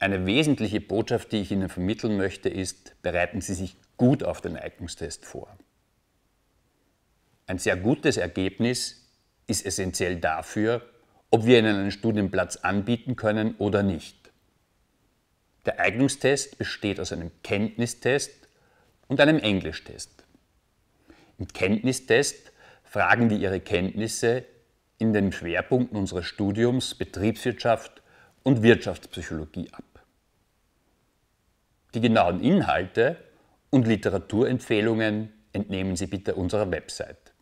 Eine wesentliche Botschaft, die ich Ihnen vermitteln möchte, ist, bereiten Sie sich gut auf den Eignungstest vor. Ein sehr gutes Ergebnis ist essentiell dafür, ob wir Ihnen einen Studienplatz anbieten können oder nicht. Der Eignungstest besteht aus einem Kenntnistest und einem Englischtest. Im Kenntnistest fragen wir Ihre Kenntnisse in den Schwerpunkten unseres Studiums Betriebswirtschaft und Wirtschaftspsychologie ab. Die genauen Inhalte und Literaturempfehlungen entnehmen Sie bitte unserer Website.